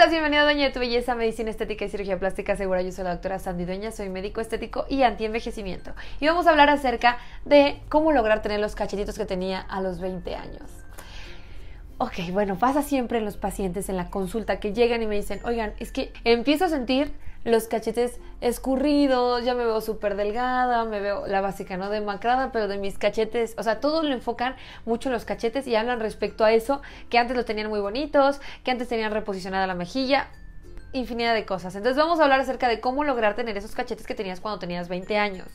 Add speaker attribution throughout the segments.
Speaker 1: estás? Bienvenido, Doña de tu Belleza, Medicina Estética y Cirugía Plástica Segura. Yo soy la doctora Sandy Doña, soy médico estético y antienvejecimiento. Y vamos a hablar acerca de cómo lograr tener los cachetitos que tenía a los 20 años. Ok, bueno, pasa siempre en los pacientes en la consulta que llegan y me dicen, oigan, es que empiezo a sentir los cachetes escurridos, ya me veo súper delgada, me veo la básica, no demacrada, pero de mis cachetes, o sea, todos lo enfocan mucho en los cachetes y hablan respecto a eso, que antes lo tenían muy bonitos, que antes tenían reposicionada la mejilla, infinidad de cosas. Entonces vamos a hablar acerca de cómo lograr tener esos cachetes que tenías cuando tenías 20 años.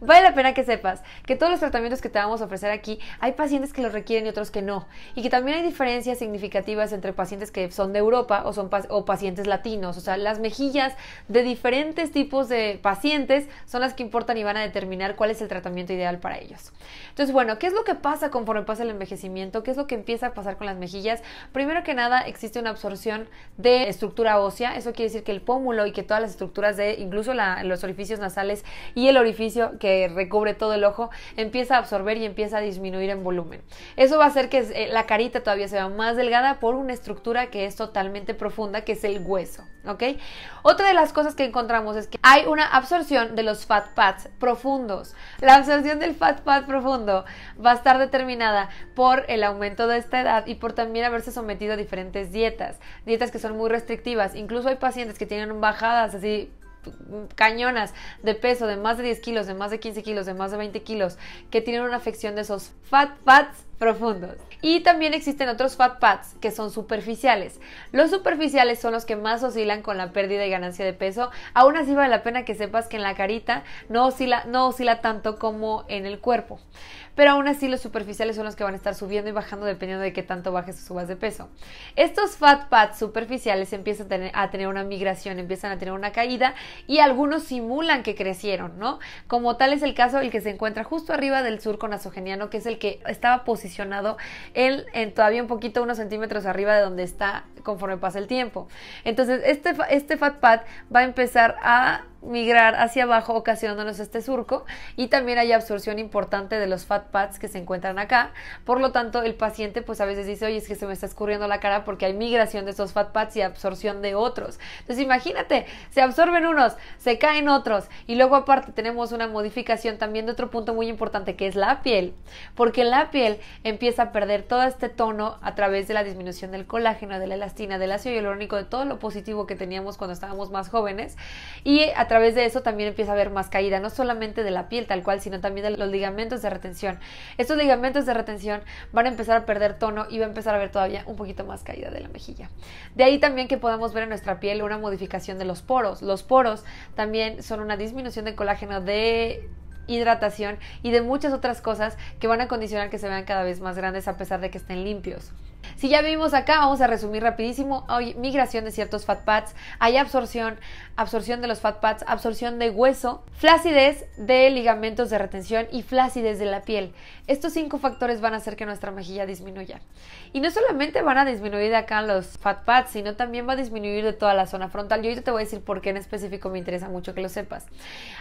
Speaker 1: Vale la pena que sepas que todos los tratamientos que te vamos a ofrecer aquí, hay pacientes que los requieren y otros que no. Y que también hay diferencias significativas entre pacientes que son de Europa o, son, o pacientes latinos. O sea, las mejillas de diferentes tipos de pacientes son las que importan y van a determinar cuál es el tratamiento ideal para ellos. Entonces, bueno, ¿qué es lo que pasa conforme pasa el envejecimiento? ¿Qué es lo que empieza a pasar con las mejillas? Primero que nada, existe una absorción de estructura ósea. Eso quiere decir que el pómulo y que todas las estructuras de incluso los orificios nasales y el orificio que recubre todo el ojo empieza a absorber y empieza a disminuir en volumen. Eso va a hacer que eh, la carita todavía se vea más delgada por una estructura que es totalmente profunda, que es el hueso. ¿Ok? Otra de las cosas que encontramos es que hay una absorción de los fat pads profundos. La absorción del fat pad profundo va a estar determinada por el aumento de esta edad y por también haberse sometido a diferentes dietas. Dietas que son muy restrictivas. Incluso hay pacientes que tienen bajadas así cañonas de peso, de más de 10 kilos, de más de 15 kilos, de más de 20 kilos, que tienen una afección de esos fat fats profundos. Y también existen otros fat pads que son superficiales. Los superficiales son los que más oscilan con la pérdida y ganancia de peso. Aún así vale la pena que sepas que en la carita no oscila, no oscila tanto como en el cuerpo. Pero aún así los superficiales son los que van a estar subiendo y bajando dependiendo de qué tanto bajes o subas de peso. Estos fat pads superficiales empiezan a tener, una migración, empiezan a tener una caída y algunos simulan que crecieron, ¿no? Como tal es el caso el que se encuentra justo arriba del surco nasogeniano, que es el que estaba posicionado él en todavía un poquito, unos centímetros arriba de donde está conforme pasa el tiempo. Entonces, este, este Fat pad va a empezar a migrar hacia abajo ocasionándonos este surco y también hay absorción importante de los fat pads que se encuentran acá por lo tanto el paciente pues a veces dice oye es que se me está escurriendo la cara porque hay migración de esos fat pads y absorción de otros entonces imagínate se absorben unos se caen otros y luego aparte tenemos una modificación también de otro punto muy importante que es la piel porque la piel empieza a perder todo este tono a través de la disminución del colágeno de la elastina del ácido hialurónico de todo lo positivo que teníamos cuando estábamos más jóvenes y a a través de eso también empieza a haber más caída, no solamente de la piel tal cual, sino también de los ligamentos de retención. Estos ligamentos de retención van a empezar a perder tono y va a empezar a haber todavía un poquito más caída de la mejilla. De ahí también que podamos ver en nuestra piel una modificación de los poros. Los poros también son una disminución de colágeno de hidratación y de muchas otras cosas que van a condicionar que se vean cada vez más grandes a pesar de que estén limpios. Si ya vimos acá, vamos a resumir rapidísimo. hoy migración de ciertos fat pads, hay absorción, absorción de los fat pads, absorción de hueso, flacidez de ligamentos de retención y flacidez de la piel. Estos cinco factores van a hacer que nuestra mejilla disminuya. Y no solamente van a disminuir de acá los fat pads, sino también va a disminuir de toda la zona frontal. yo ahorita te voy a decir por qué en específico me interesa mucho que lo sepas.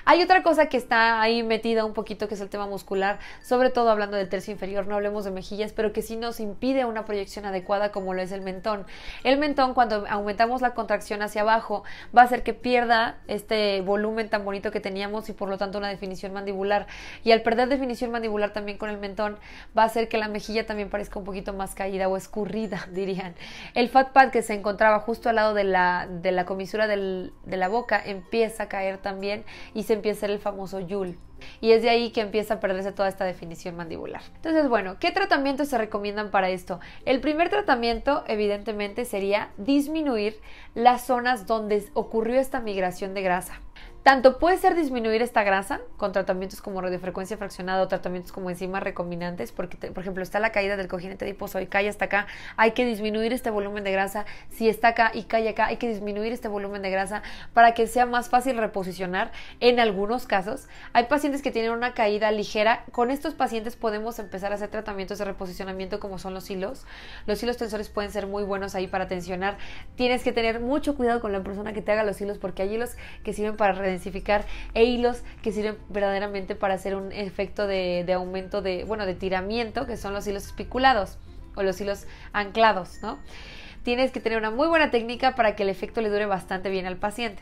Speaker 1: Hay otra cosa que está ahí metida un poquito, que es el tema muscular, sobre todo hablando del tercio inferior, no hablemos de mejillas, pero que sí nos impide una proyección adecuada como lo es el mentón. El mentón cuando aumentamos la contracción hacia abajo va a hacer que pierda este volumen tan bonito que teníamos y por lo tanto una definición mandibular. Y al perder definición mandibular también con el mentón va a hacer que la mejilla también parezca un poquito más caída o escurrida, dirían. El fat pad que se encontraba justo al lado de la, de la comisura del, de la boca empieza a caer también y se empieza el famoso yul y es de ahí que empieza a perderse toda esta definición mandibular. Entonces, bueno, ¿qué tratamientos se recomiendan para esto? El primer tratamiento, evidentemente, sería disminuir las zonas donde ocurrió esta migración de grasa. Tanto puede ser disminuir esta grasa con tratamientos como radiofrecuencia fraccionada o tratamientos como enzimas recombinantes, porque, por ejemplo, está la caída del coginete adiposo y cae hasta acá, hay que disminuir este volumen de grasa. Si está acá y cae acá, hay que disminuir este volumen de grasa para que sea más fácil reposicionar en algunos casos. Hay pacientes que tienen una caída ligera. Con estos pacientes podemos empezar a hacer tratamientos de reposicionamiento como son los hilos. Los hilos tensores pueden ser muy buenos ahí para tensionar. Tienes que tener mucho cuidado con la persona que te haga los hilos porque hay hilos que sirven para e hilos que sirven verdaderamente para hacer un efecto de, aumento de, bueno, de tiramiento, que son los hilos espiculados o los hilos anclados, ¿no? Tienes que tener una muy buena técnica para que el efecto le dure bastante bien al paciente.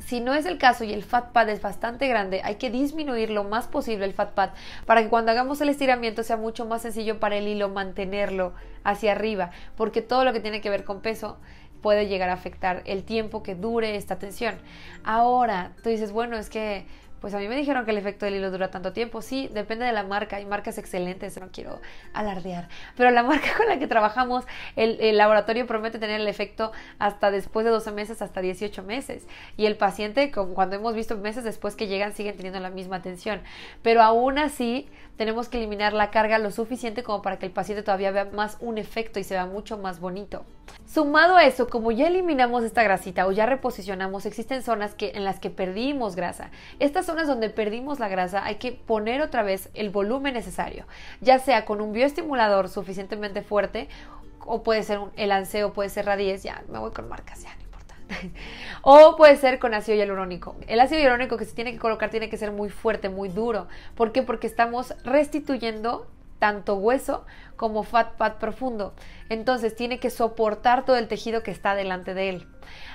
Speaker 1: Si no es el caso y el fat pad es bastante grande, hay que disminuir lo más posible el fat pad para que cuando hagamos el estiramiento sea mucho más sencillo para el hilo mantenerlo hacia arriba, porque todo lo que tiene que ver con peso puede llegar a afectar el tiempo que dure esta tensión. Ahora, tú dices, bueno, es que pues a mí me dijeron que el efecto del hilo dura tanto tiempo. Sí, depende de la marca. Hay marcas excelentes, no quiero alardear. Pero la marca con la que trabajamos, el, laboratorio promete tener el efecto hasta después de 12 meses, hasta 18 meses. Y el paciente, cuando hemos visto meses después que llegan, siguen teniendo la misma tensión. Pero aún así, tenemos que eliminar la carga lo suficiente como para que el paciente todavía vea más un efecto y se vea mucho más bonito. Sumado a eso, como ya eliminamos esta grasita o ya reposicionamos, existen zonas que, en las que perdimos grasa. Estas zonas donde perdimos la grasa hay que poner otra vez el volumen necesario, ya sea con un bioestimulador suficientemente fuerte o puede ser el anseo, puede ser radies, ya me voy con marcas, ya no importa. o puede ser con ácido hialurónico. El ácido hialurónico que se tiene que colocar tiene que ser muy fuerte, muy duro. ¿Por qué? Porque estamos restituyendo tanto hueso como fat pad profundo. Entonces tiene que soportar todo el tejido que está delante de él.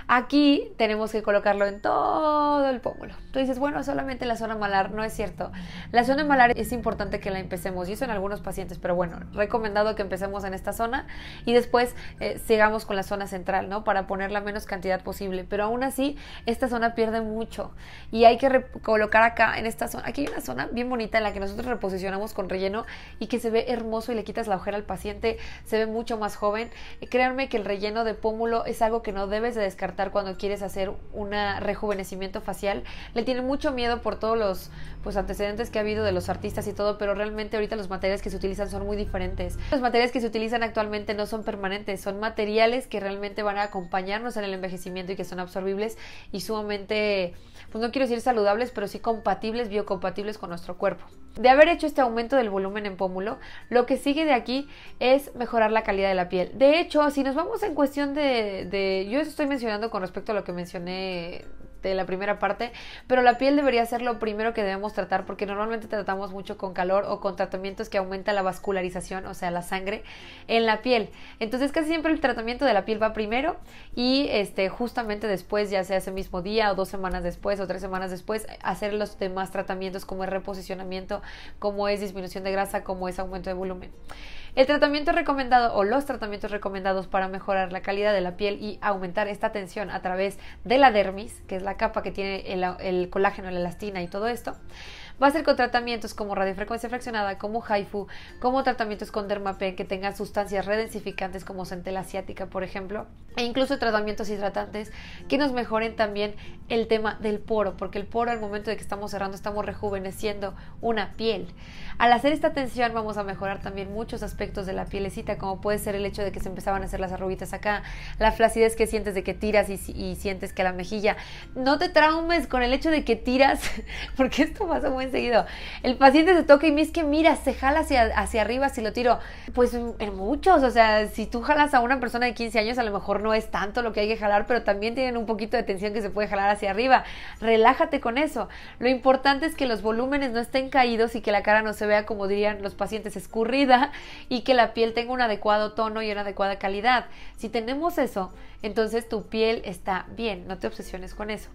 Speaker 1: Aquí tenemos que colocarlo en todo el pómulo. Tú dices, bueno, solamente la zona malar, no es cierto. La zona malar es importante que la empecemos, y eso en algunos pacientes, pero bueno, recomendado que empecemos en esta zona y después eh, sigamos con la zona central, ¿no? Para poner la menos cantidad posible. Pero aún así, esta zona pierde mucho y hay que colocar acá en esta zona. Aquí hay una zona bien bonita en la que nosotros reposicionamos con relleno y que se ve hermoso y le quitas la al paciente, se ve mucho más joven. Eh, créanme que el relleno de pómulo es algo que no debes de descartar cuando quieres hacer un rejuvenecimiento facial. Le tiene mucho miedo por todos los pues, antecedentes que ha habido de los artistas y todo, pero realmente ahorita los materiales que se utilizan son muy diferentes. Los materiales que se utilizan actualmente no son permanentes, son materiales que realmente van a acompañarnos en el envejecimiento y que son absorbibles y sumamente, pues no quiero decir saludables, pero sí compatibles, biocompatibles con nuestro cuerpo. De haber hecho este aumento del volumen en pómulo, lo que sigue de aquí es mejorar la calidad de la piel. De hecho, si nos vamos en cuestión de, de yo estoy mencionando con respecto a lo que mencioné de este, la primera parte, pero la piel debería ser lo primero que debemos tratar porque normalmente tratamos mucho con calor o con tratamientos que aumenta la vascularización, o sea, la sangre en la piel. Entonces casi siempre el tratamiento de la piel va primero y este, justamente después, ya sea ese mismo día o dos semanas después o tres semanas después, hacer los demás tratamientos como es reposicionamiento, como es disminución de grasa, como es aumento de volumen. El tratamiento recomendado o los tratamientos recomendados para mejorar la calidad de la piel y aumentar esta tensión a través de la dermis, que es la capa que tiene el, colágeno, la elastina y todo esto, Va a ser con tratamientos como radiofrecuencia fraccionada, como Haifu, como tratamientos con dermapen que tengan sustancias redensificantes como centela asiática, por ejemplo, e incluso tratamientos hidratantes que nos mejoren también el tema del poro, porque el poro al momento de que estamos cerrando estamos rejuveneciendo una piel. Al hacer esta atención vamos a mejorar también muchos aspectos de la pielecita, como puede ser el hecho de que se empezaban a hacer las arruguitas acá, la flacidez que sientes de que tiras y, sientes que la mejilla. No te traumes con el hecho de que tiras, porque esto ser muy seguido. El paciente se toca y me es que mira, se jala hacia, hacia arriba si lo tiro. Pues en muchos, o sea, si tú jalas a una persona de 15 años, a lo mejor no es tanto lo que hay que jalar, pero también tienen un poquito de tensión que se puede jalar hacia arriba. Relájate con eso. Lo importante es que los volúmenes no estén caídos y que la cara no se vea, como dirían los pacientes, escurrida y que la piel tenga un adecuado tono y una adecuada calidad. Si tenemos eso, entonces tu piel está bien, no te obsesiones con eso.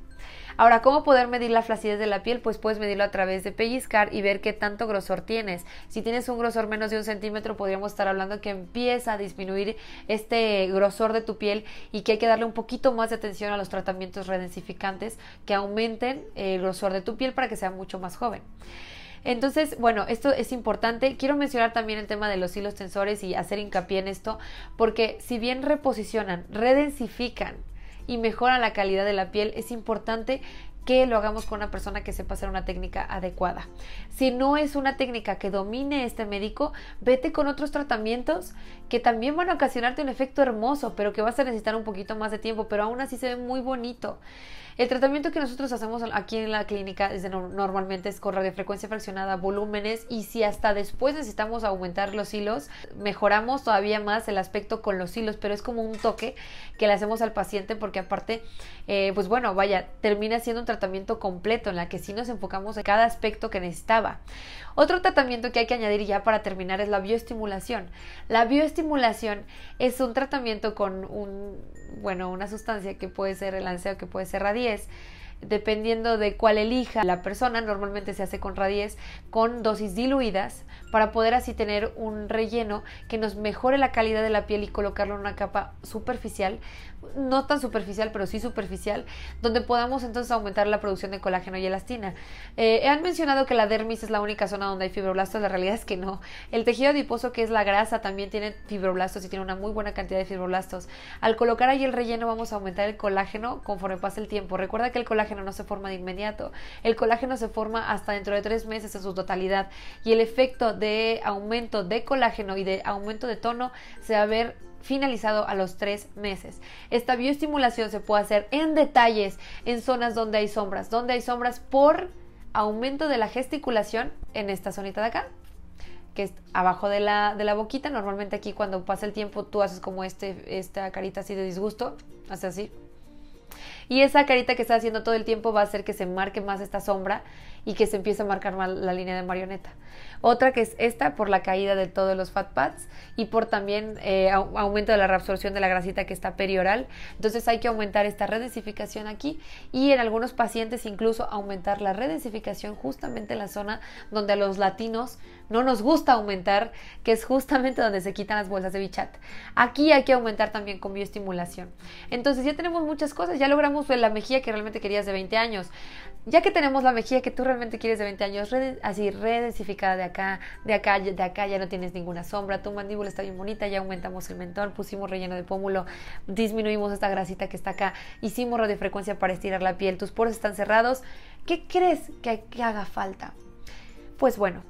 Speaker 1: Ahora, ¿cómo poder medir la flacidez de la piel? Pues puedes medirlo a través de pellizcar y ver qué tanto grosor tienes. Si tienes un grosor menos de un centímetro, podríamos estar hablando que empieza a disminuir este grosor de tu piel y que hay que darle un poquito más de atención a los tratamientos redensificantes que aumenten el grosor de tu piel para que sea mucho más joven. Entonces, bueno, esto es importante. Quiero mencionar también el tema de los hilos tensores y hacer hincapié en esto, porque si bien reposicionan, redensifican y mejora la calidad de la piel. Es importante que lo hagamos con una persona que sepa hacer una técnica adecuada. Si no es una técnica que domine este médico, vete con otros tratamientos que también van a ocasionarte un efecto hermoso, pero que vas a necesitar un poquito más de tiempo, pero aún así se ve muy bonito. El tratamiento que nosotros hacemos aquí en la clínica normalmente es con radiofrecuencia fraccionada, volúmenes y si hasta después necesitamos aumentar los hilos, mejoramos todavía más el aspecto con los hilos, pero es como un toque que le hacemos al paciente porque aparte, eh, pues bueno, vaya, termina siendo un tratamiento tratamiento completo en la que sí nos enfocamos en cada aspecto que necesitaba. Otro tratamiento que hay que añadir ya para terminar es la bioestimulación. La bioestimulación es un tratamiento con un, bueno, una sustancia que puede ser el anseo que puede ser radies dependiendo de cuál elija la persona, normalmente se hace con radies, con dosis diluidas para poder así tener un relleno que nos mejore la calidad de la piel y colocarlo en una capa superficial, no tan superficial, pero sí superficial, donde podamos entonces aumentar la producción de colágeno y elastina. Eh, han mencionado que la dermis es la única zona donde hay fibroblastos, la realidad es que no. El tejido adiposo, que es la grasa, también tiene fibroblastos y tiene una muy buena cantidad de fibroblastos. Al colocar ahí el relleno vamos a aumentar el colágeno conforme pasa el tiempo. Recuerda que el colágeno no se forma de inmediato, el colágeno se forma hasta dentro de tres meses en su totalidad y el efecto de de aumento de colágeno y de aumento de tono se va a ver finalizado a los tres meses. Esta bioestimulación se puede hacer en detalles en zonas donde hay sombras, donde hay sombras por aumento de la gesticulación en esta zonita de acá, que es abajo de la, de la boquita. Normalmente aquí cuando pasa el tiempo tú haces como este, esta carita así de disgusto, hace así. Y esa carita que está haciendo todo el tiempo va a hacer que se marque más esta sombra y que se empiece a marcar más la línea de marioneta. Otra que es esta por la caída de todos los fat pads y por también eh, aumento de la reabsorción de la grasita que está perioral. Entonces hay que aumentar esta redensificación aquí y en algunos pacientes incluso aumentar la redensificación justamente en la zona donde a los latinos no nos gusta aumentar, que es justamente donde se quitan las bolsas de bichat. Aquí hay que aumentar también con bioestimulación. Entonces ya tenemos muchas cosas, ya logramos la mejilla que realmente querías de 20 años. Ya que tenemos la mejilla que tú realmente quieres de 20 años, así redensificada de acá, de acá, de acá ya no tienes ninguna sombra, tu mandíbula está bien bonita, ya aumentamos el mentón, pusimos relleno de pómulo, disminuimos esta grasita que está acá, hicimos radiofrecuencia para estirar la piel, tus poros están cerrados. ¿Qué crees que haga falta? Pues bueno,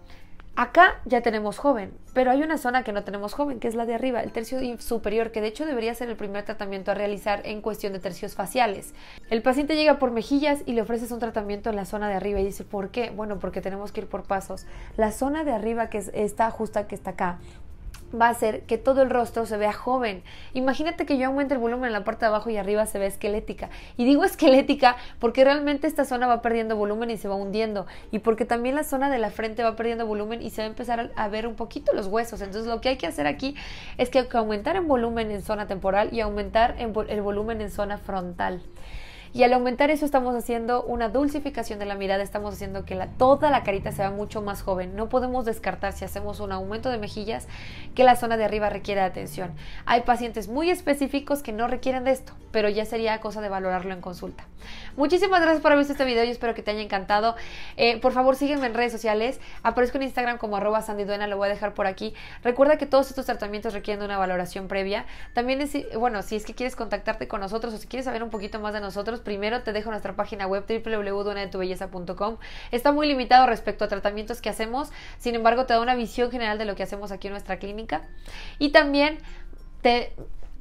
Speaker 1: Acá ya tenemos joven, pero hay una zona que no tenemos joven, que es la de arriba, el tercio superior, que de hecho debería ser el primer tratamiento a realizar en cuestión de tercios faciales. El paciente llega por mejillas y le ofreces un tratamiento en la zona de arriba y dice, ¿por qué? Bueno, porque tenemos que ir por pasos. La zona de arriba que está justa, que está acá, va a hacer que todo el rostro se vea joven. Imagínate que yo aumente el volumen en la parte de abajo y arriba se ve esquelética. Y digo esquelética porque realmente esta zona va perdiendo volumen y se va hundiendo. Y porque también la zona de la frente va perdiendo volumen y se va a empezar a ver un poquito los huesos. Entonces lo que hay que hacer aquí es que, aumentar en volumen en zona temporal y aumentar el volumen en zona frontal. Y al aumentar eso estamos haciendo una dulcificación de la mirada, estamos haciendo que toda la carita se vea mucho más joven. No podemos descartar si hacemos un aumento de mejillas que la zona de arriba requiera atención. Hay pacientes muy específicos que no requieren de esto, pero ya sería cosa de valorarlo en consulta. Muchísimas gracias por haber visto este video, y espero que te haya encantado. Eh, por favor, sígueme en redes sociales. Aparezco en Instagram como arroba sandiduena, lo voy a dejar por aquí. Recuerda que todos estos tratamientos requieren una valoración previa. También, es, bueno, si es que quieres contactarte con nosotros o si quieres saber un poquito más de nosotros, primero te dejo nuestra página web www.donadetubelleza.com. Está muy limitado respecto a tratamientos que hacemos, sin embargo te da una visión general de lo que hacemos aquí en nuestra clínica. Y también te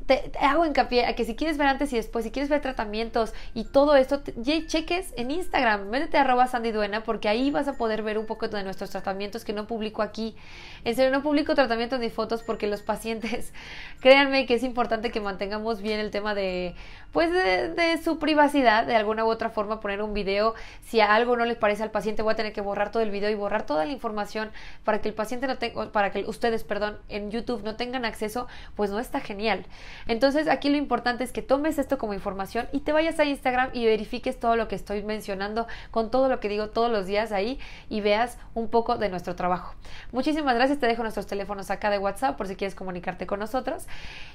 Speaker 1: te, hago hincapié a que si quieres ver antes y después, si quieres ver tratamientos y todo esto, cheques en Instagram, métete arroba sandiduena porque ahí vas a poder ver un poco de nuestros tratamientos que no publico aquí. En serio, no publico tratamientos ni fotos porque los pacientes, créanme que es importante que mantengamos bien el tema de, pues, de, su privacidad, de alguna u otra forma poner un video. Si algo no les parece al paciente, voy a tener que borrar todo el video y borrar toda la información para que el paciente no tenga, para que ustedes, perdón, en YouTube no tengan acceso, pues no está genial. Entonces aquí lo importante es que tomes esto como información y te vayas a Instagram y verifiques todo lo que estoy mencionando con todo lo que digo todos los días ahí y veas un poco de nuestro trabajo. Muchísimas gracias, te dejo nuestros teléfonos acá de WhatsApp por si quieres comunicarte con nosotros.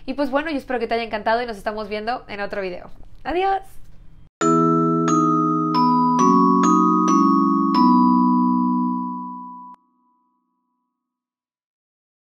Speaker 1: Y pues bueno, yo espero que te haya encantado y nos estamos viendo en otro video. Adiós.